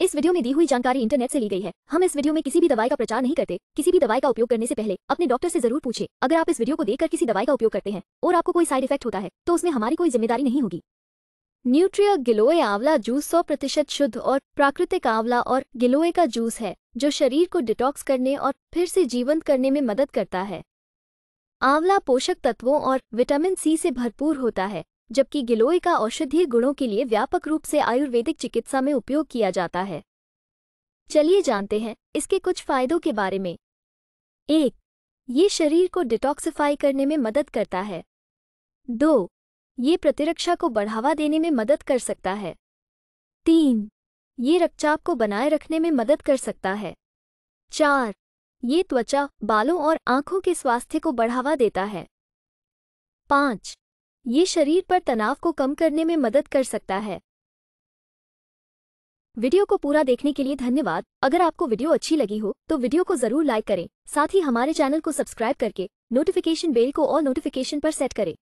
इस वीडियो में दी हुई जानकारी इंटरनेट से ली गई है हम इस वीडियो में किसी भी दवाई का प्रचार नहीं करते किसी भी दवाई का उपयोग करने से पहले अपने डॉक्टर से जरूर पूछे अगर आप इस वीडियो को देखकर किसी दवाई का उपयोग करते हैं और आपको कोई साइड इफेक्ट होता है तो उसमें हमारी कोई जिम्मेदारी नहीं होगी न्यूट्रिय गिलोए आंवला जूस सौ प्रतिशत शुद्ध और प्राकृतिक आंवला और गिलोए का जूस है जो शरीर को डिटॉक्स करने और फिर से जीवंत करने में मदद करता है आंवला पोषक तत्वों और विटामिन सी से भरपूर होता है जबकि गिलोय का औषधीय गुणों के लिए व्यापक रूप से आयुर्वेदिक चिकित्सा में उपयोग किया जाता है चलिए जानते हैं इसके कुछ फायदों के बारे में एक ये शरीर को डिटॉक्सिफाई करने में मदद करता है दो ये प्रतिरक्षा को बढ़ावा देने में मदद कर सकता है तीन ये रक्तचाप को बनाए रखने में मदद कर सकता है चार ये त्वचा बालों और आंखों के स्वास्थ्य को बढ़ावा देता है पाँच ये शरीर पर तनाव को कम करने में मदद कर सकता है वीडियो को पूरा देखने के लिए धन्यवाद अगर आपको वीडियो अच्छी लगी हो तो वीडियो को जरूर लाइक करें साथ ही हमारे चैनल को सब्सक्राइब करके नोटिफिकेशन बेल को और नोटिफिकेशन पर सेट करें